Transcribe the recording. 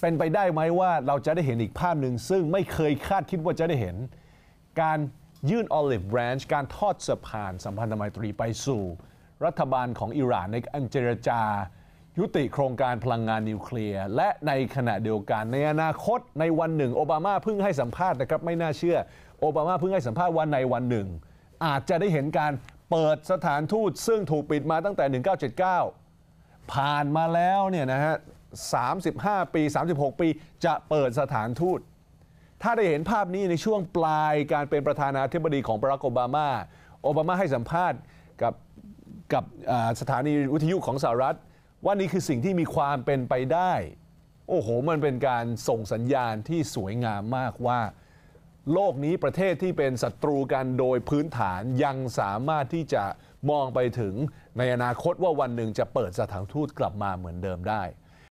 เป็นไปได้ไหมว่าเราจะได้เห็นอีกภาพหนึ่ง ซึ่งไม่เคยคาดคิดว่าจะได้เห็น การยื่น olive branch การทอดสะพานสัมพันธไมตรีไปสู่ รัฐบาลของอิหร่าน ในการเจรจา ยุติโครงการพลังงานนิวเคลียร์และในขณะเดียวกัน ในอนาคตในวันหนึ่ง โอบามาเพิ่งให้สัมภาษณ์นะครับไม่น่าเชื่อ โอบามาเพิ่งให้สัมภาษณ์วันในวันหนึ่ง อาจจะได้เห็นการเปิดสถานทูตซึ่งถูกปิดมาตั้งแต่ 1979 ผ่านมาแล้วเนี่ยนะฮะ35 ปี 36 ปีจะเปิดสถานทูต ถ้าได้เห็นภาพนี้ในช่วงปลายการเป็นประธานาธิบดีของบารักโอบามา โอบามาให้สัมภาษณ์ กับกับสถานีวิทยุของสหรัฐว่านี่คือสิ่งที่มีความเป็นไปได้ โอ้โห มันเป็นการส่งสัญญาณที่สวยงามมากว่า โลกนี้ประเทศที่เป็นศัตรูกันโดยพื้นฐานยังสามารถที่จะมองไปถึงในอนาคตว่าวันหนึ่งจะเปิดสถานทูตกลับมาเหมือนเดิมได้